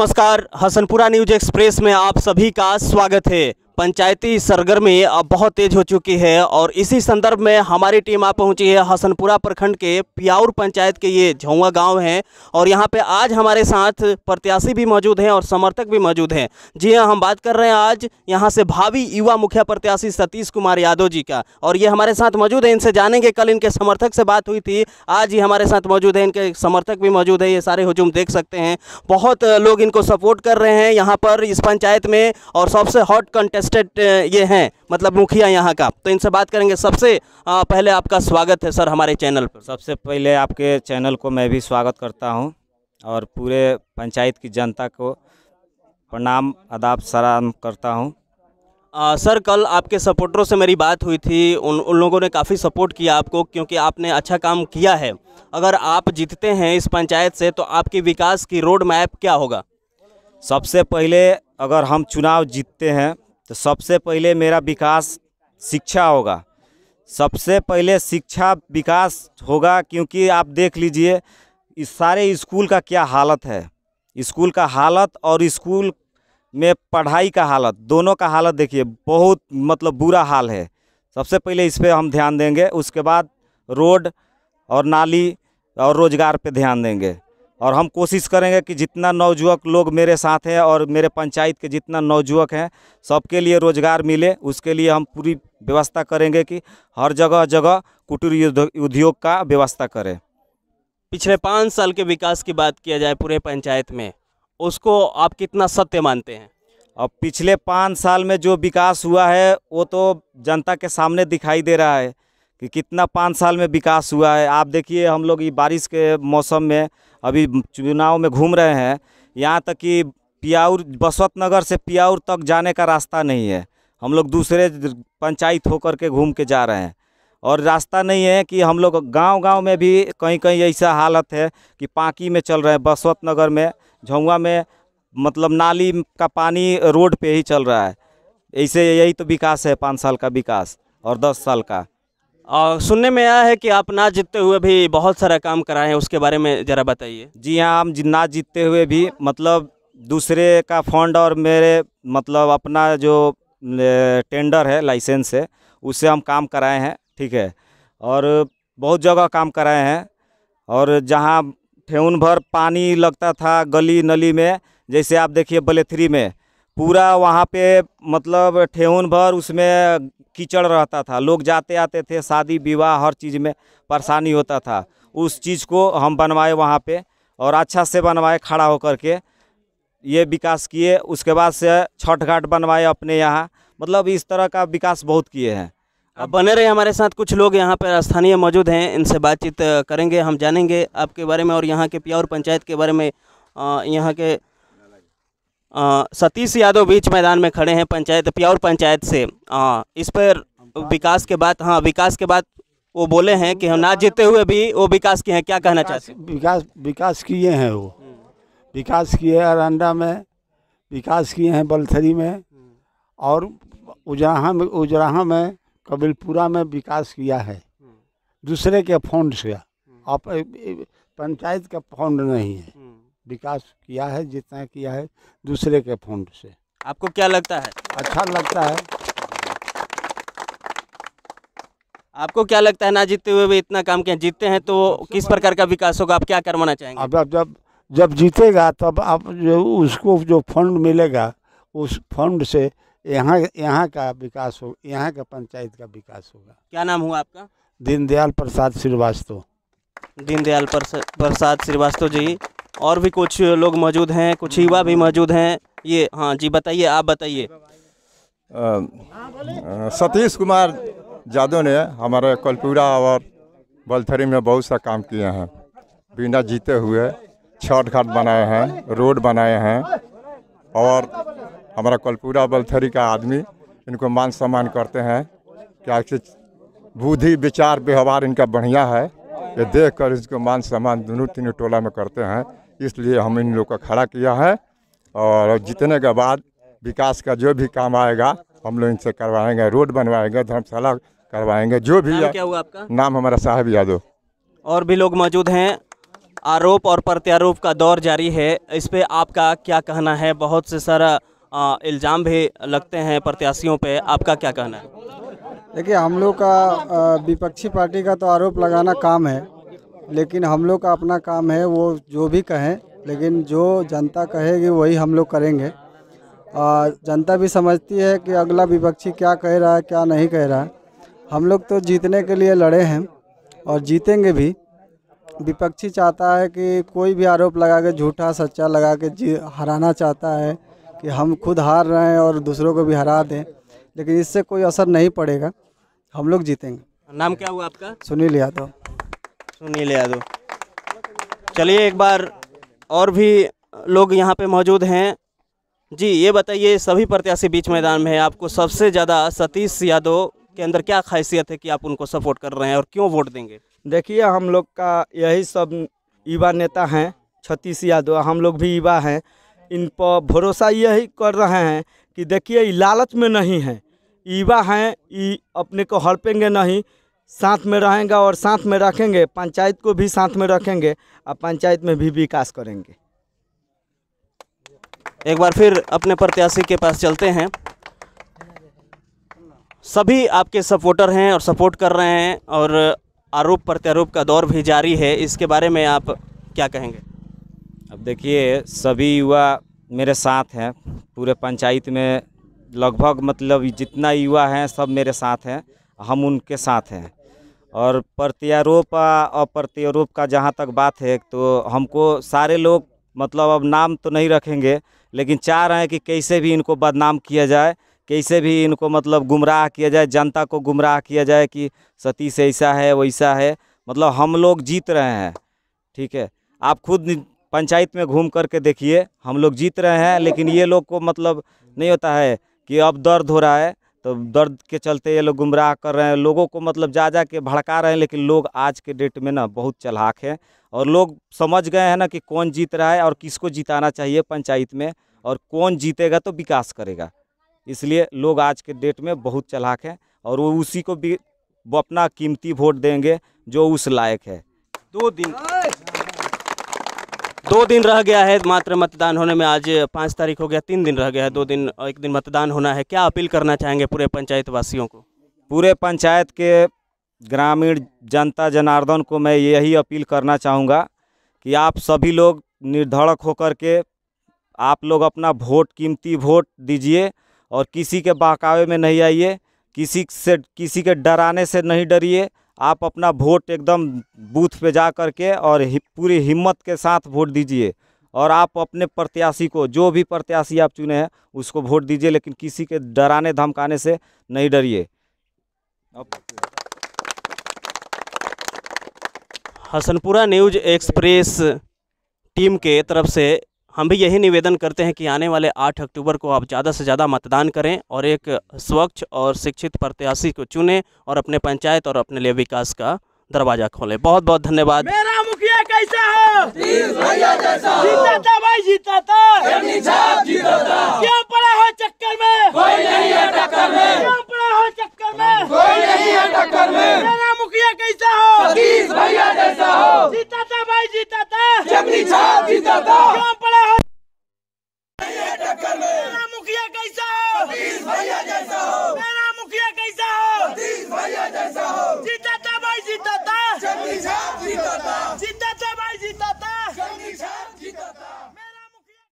नमस्कार Hasanpura news express में आप सभी का स्वागत है पंचायती सरगर्मी अब बहुत तेज हो चुकी है और इसी संदर्भ में हमारी टीम आ पहुंची है हसनपुरा प्रखंड के पियाउर पंचायत के ये झौवा गांव है और यहां पे आज हमारे साथ प्रत्याशी भी मौजूद हैं और समर्थक भी मौजूद हैं जी हाँ हम बात कर रहे हैं आज यहां से भावी युवा मुखिया प्रत्याशी सतीश कुमार यादव जी का और ये हमारे साथ मौजूद है इनसे जानेंगे कल इनके समर्थक से बात हुई थी आज ये हमारे साथ मौजूद है इनके समर्थक भी मौजूद है ये सारे हजूम देख सकते हैं बहुत लोग इनको सपोर्ट कर रहे हैं यहाँ पर इस पंचायत में और सबसे हॉट कंटेस्ट स्टेट uh, ये हैं मतलब मुखिया यहाँ का तो इनसे बात करेंगे सबसे पहले आपका स्वागत है सर हमारे चैनल पर सबसे पहले आपके चैनल को मैं भी स्वागत करता हूँ और पूरे पंचायत की जनता को प्रणाम आदाब सलाम करता हूँ आ, सर कल आपके सपोर्टरों से मेरी बात हुई थी उन उन लोगों ने काफ़ी सपोर्ट किया आपको क्योंकि आपने अच्छा काम किया है अगर आप जीतते हैं इस पंचायत से तो आपकी विकास की रोड मैप क्या होगा सबसे पहले अगर हम चुनाव जीतते हैं तो सबसे पहले मेरा विकास शिक्षा होगा सबसे पहले शिक्षा विकास होगा क्योंकि आप देख लीजिए इस सारे स्कूल का क्या हालत है स्कूल का हालत और स्कूल में पढ़ाई का हालत दोनों का हालत देखिए बहुत मतलब बुरा हाल है सबसे पहले इस पर हम ध्यान देंगे उसके बाद रोड और नाली और रोज़गार पे ध्यान देंगे और हम कोशिश करेंगे कि जितना नवजुवक लोग मेरे साथ हैं और मेरे पंचायत के जितना नवजुवक हैं सबके लिए रोज़गार मिले उसके लिए हम पूरी व्यवस्था करेंगे कि हर जगह जगह कुटीर उद्योग का व्यवस्था करें पिछले पाँच साल के विकास की बात किया जाए पूरे पंचायत में उसको आप कितना सत्य मानते हैं अब पिछले पाँच साल में जो विकास हुआ है वो तो जनता के सामने दिखाई दे रहा है कि कितना पाँच साल में विकास हुआ है आप देखिए हम लोग ये बारिश के मौसम में अभी चुनाव में घूम रहे हैं यहाँ तक कि पियाउर बसवत नगर से पियाउर तक जाने का रास्ता नहीं है हम लोग दूसरे पंचायत होकर के घूम के जा रहे हैं और रास्ता नहीं है कि हम लोग गांव गांव में भी कहीं कहीं ऐसा हालत है कि पाकी में चल रहे हैं बसवत नगर में झुआ में मतलब नाली का पानी रोड पे ही चल रहा है ऐसे यही तो विकास है पाँच साल का विकास और दस साल का और सुनने में आया है कि आप ना जीतते हुए भी बहुत सारा काम कराए हैं उसके बारे में ज़रा बताइए जी हाँ हम ना जीतते हुए भी मतलब दूसरे का फंड और मेरे मतलब अपना जो टेंडर है लाइसेंस है उससे हम काम कराए हैं ठीक है और बहुत जगह काम कराए हैं और जहाँ ठेउन भर पानी लगता था गली नली में जैसे आप देखिए बलेथरी में पूरा वहाँ पे मतलब ठेउन भर उसमें कीचड़ रहता था लोग जाते आते थे शादी विवाह हर चीज़ में परेशानी होता था उस चीज़ को हम बनवाए वहाँ पे और अच्छा से बनवाए खड़ा होकर के ये विकास किए उसके बाद से छठ घाट बनवाए अपने यहाँ मतलब इस तरह का विकास बहुत किए हैं अब बने रहे हमारे साथ कुछ लोग यहाँ पर स्थानीय मौजूद हैं इनसे बातचीत करेंगे हम जानेंगे आपके बारे में और यहाँ के प्यार पंचायत के बारे में यहाँ के सतीश यादव बीच मैदान में खड़े हैं पंचायत प्यावर पंचायत से आ, इस पर विकास के बाद हाँ विकास के बाद वो बोले हैं कि हम ना जीते हुए भी वो विकास किए हैं क्या कहना चाहते हैं विकास विकास किए हैं वो विकास किए हैं अरंडा में विकास किए हैं बलथरी में और उजराहा में उजराहा में कबीलपुरा में विकास किया है दूसरे के फंड से आप पंचायत का फंड नहीं है विकास किया है जितना किया है दूसरे के फंड से आपको क्या लगता है अच्छा लगता है आपको क्या लगता है ना जीतते हुए भी इतना काम किया जीतते हैं तो किस प्रकार का विकास होगा आप क्या करवाना चाहेंगे अब अब जब जब जीतेगा तब आप जो उसको जो फंड मिलेगा उस फंड से यहाँ यहाँ का विकास हो यहाँ का पंचायत का विकास होगा क्या नाम हुआ आपका दीनदयाल प्रसाद श्रीवास्तव दीनदयाल प्रसाद श्रीवास्तव जी और भी कुछ लोग मौजूद हैं कुछ युवा भी मौजूद हैं ये हाँ जी बताइए आप बताइए सतीश कुमार यादव ने हमारे कलपुरा और बलथरी में बहुत सा काम किए हैं बिना जीते हुए छठ घाट बनाए हैं रोड बनाए हैं और हमारा कलपुरा बलथरी का आदमी इनको मान सम्मान करते हैं क्या बुद्धि विचार व्यवहार इनका बढ़िया है ये देख कर इसको मान सम्मान दोनों तीनों टोला में करते हैं इसलिए हम इन लोग का खड़ा किया है और जीतने के बाद विकास का जो भी काम आएगा हम लोग इनसे करवाएंगे रोड बनवाएंगे धर्मशाला करवाएंगे जो भी नाम क्या हुआ आपका नाम हमारा साहब यादव और भी लोग मौजूद हैं आरोप और प्रत्यारोप का दौर जारी है इस पर आपका क्या कहना है बहुत से सारा इल्ज़ाम भी लगते हैं प्रत्याशियों पे आपका क्या कहना है देखिए हम लोग का विपक्षी पार्टी का तो आरोप लगाना काम है लेकिन हम लोग का अपना काम है वो जो भी कहें लेकिन जो जनता कहेगी वही हम लोग करेंगे और जनता भी समझती है कि अगला विपक्षी क्या कह रहा है क्या नहीं कह रहा है हम लोग तो जीतने के लिए लड़े हैं और जीतेंगे भी विपक्षी चाहता है कि कोई भी आरोप लगा के झूठा सच्चा लगा के जी हराना चाहता है कि हम खुद हार रहे हैं और दूसरों को भी हरा दें लेकिन इससे कोई असर नहीं पड़ेगा हम लोग जीतेंगे नाम क्या हुआ आपका सुनील यादव सुनील यादव चलिए एक बार और भी लोग यहाँ पे मौजूद हैं जी ये बताइए सभी प्रत्याशी बीच मैदान में है आपको सबसे ज़्यादा सतीश यादव के अंदर क्या खासियत है कि आप उनको सपोर्ट कर रहे हैं और क्यों वोट देंगे देखिए हम लोग का यही सब युवा नेता हैं छतीश यादव हम लोग भी युवा हैं इन पर भरोसा यही कर रहे हैं कि देखिए लालच में नहीं है युवा हैं ये अपने को हड़पेंगे नहीं साथ में रहेंगे और साथ में रखेंगे पंचायत को भी साथ में रखेंगे और पंचायत में भी विकास करेंगे एक बार फिर अपने प्रत्याशी के पास चलते हैं सभी आपके सपोर्टर हैं और सपोर्ट कर रहे हैं और आरोप प्रत्यारोप का दौर भी जारी है इसके बारे में आप क्या कहेंगे अब देखिए सभी युवा मेरे साथ हैं पूरे पंचायत में लगभग मतलब जितना युवा हैं सब मेरे साथ हैं हम उनके साथ हैं और प्रत्यारोप और प्रत्यारोप का जहाँ तक बात है तो हमको सारे लोग मतलब अब नाम तो नहीं रखेंगे लेकिन चाह रहे हैं कि कैसे भी इनको बदनाम किया जाए कैसे भी इनको मतलब गुमराह किया जाए जनता को गुमराह किया जाए कि सतीश ऐसा है वैसा है मतलब हम लोग जीत रहे हैं ठीक है आप खुद पंचायत में घूम करके देखिए हम लोग जीत रहे हैं लेकिन ये लोग को मतलब नहीं होता है कि अब दर्द हो रहा है तो दर्द के चलते ये लोग गुमराह कर रहे हैं लोगों को मतलब जा जा के भड़का रहे हैं लेकिन लोग आज के डेट में ना बहुत चलाक हैं और लोग समझ गए हैं ना कि कौन जीत रहा है और किसको जिताना चाहिए पंचायत में और कौन जीतेगा तो विकास करेगा इसलिए लोग आज के डेट में बहुत चलाक हैं और वो उसी को भी वो अपना कीमती वोट देंगे जो उस लायक है दो दिन दो दिन रह गया है मात्र मतदान होने में आज पाँच तारीख हो गया तीन दिन रह गया है दो दिन एक दिन मतदान होना है क्या अपील करना चाहेंगे पूरे पंचायत वासियों को पूरे पंचायत के ग्रामीण जनता जनार्दन को मैं यही अपील करना चाहूँगा कि आप सभी लोग निर्धड़क होकर के आप लोग अपना वोट कीमती वोट दीजिए और किसी के बहकावे में नहीं आइए किसी से किसी के डराने से नहीं डरिए आप अपना वोट एकदम बूथ पे जा कर के और हि, पूरी हिम्मत के साथ वोट दीजिए और आप अपने प्रत्याशी को जो भी प्रत्याशी आप चुने हैं उसको वोट दीजिए लेकिन किसी के डराने धमकाने से नहीं डरिए हसनपुरा न्यूज एक्सप्रेस टीम के तरफ से हम भी यही निवेदन करते हैं कि आने वाले आठ अक्टूबर को आप ज़्यादा से ज़्यादा मतदान करें और एक स्वच्छ और शिक्षित प्रत्याशी को चुनें और अपने पंचायत और अपने लिए विकास का दरवाजा खोलें बहुत बहुत धन्यवाद मेरा मुखिया कैसा हो जीता था भाई जीता था क्यों पड़ा हो चक्कर में कोई नहीं है टक्कर में क्यों पड़ा हो चक्कर में कोई नहीं है टक्कर में मेरा मुखिया कैसा हो सतीश भैया जैसा हो जीता था भाई जीता था जीता था